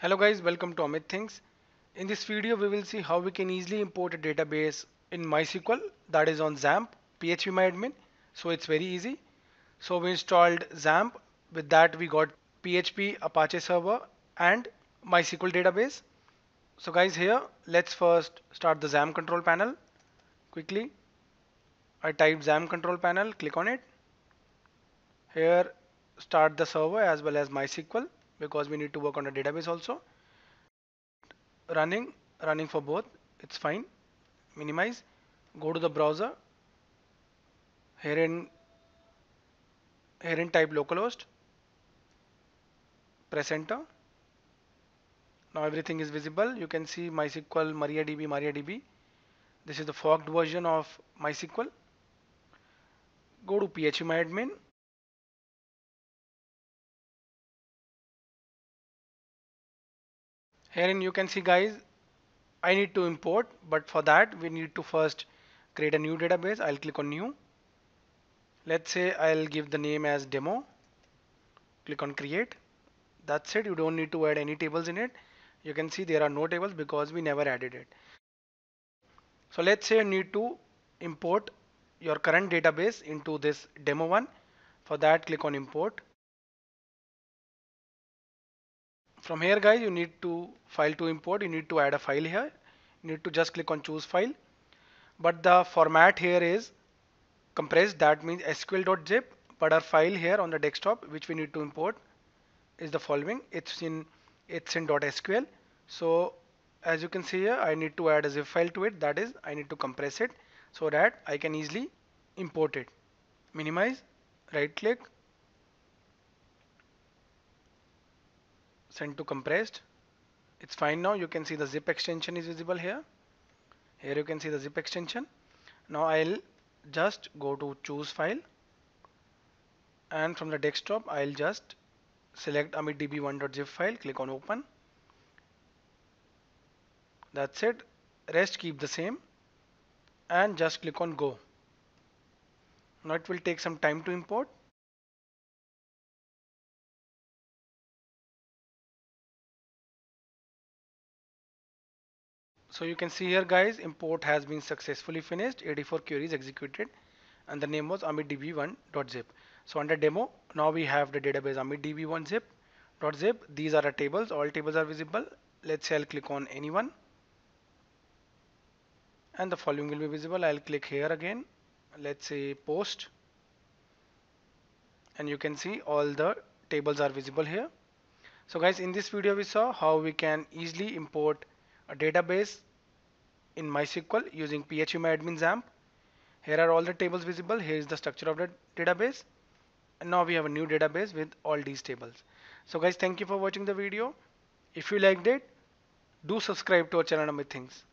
Hello guys, welcome to Amit Things. In this video we will see how we can easily import a database in MySQL that is on XAMPP PHPMyAdmin. So it's very easy. So we installed XAMPP. With that we got PHP Apache server and MySQL database. So guys here let's first start the XAMPP control panel quickly. I type XAMPP control panel, click on it. Here start the server as well as MySQL because we need to work on a database also running running for both it's fine minimize go to the browser here in here in type localhost press enter now everything is visible you can see mysql mariadb mariadb this is the forked version of mysql go to phpMyAdmin herein you can see guys I need to import but for that we need to first create a new database I'll click on new let's say I'll give the name as demo click on create that's it you don't need to add any tables in it you can see there are no tables because we never added it so let's say you need to import your current database into this demo one for that click on import from here guys you need to file to import you need to add a file here you need to just click on choose file but the format here is compressed that means sql.zip but our file here on the desktop which we need to import is the following it's in it's in .sql so as you can see here I need to add a zip file to it that is I need to compress it so that I can easily import it minimize right click sent to compressed it's fine now you can see the zip extension is visible here here you can see the zip extension now I'll just go to choose file and from the desktop I'll just select amitdb1.zip file click on open that's it rest keep the same and just click on go now it will take some time to import So you can see here guys import has been successfully finished 84 queries executed and the name was amitdb1.zip. So under demo now we have the database amitdb onezipzip these are the tables all tables are visible let's say I'll click on anyone, and the following will be visible I'll click here again let's say post and you can see all the tables are visible here so guys in this video we saw how we can easily import a database in MySQL using phpMyAdmin AMP. Here are all the tables visible. Here is the structure of the database. And now we have a new database with all these tables. So guys, thank you for watching the video. If you liked it, do subscribe to our channel Amit Things.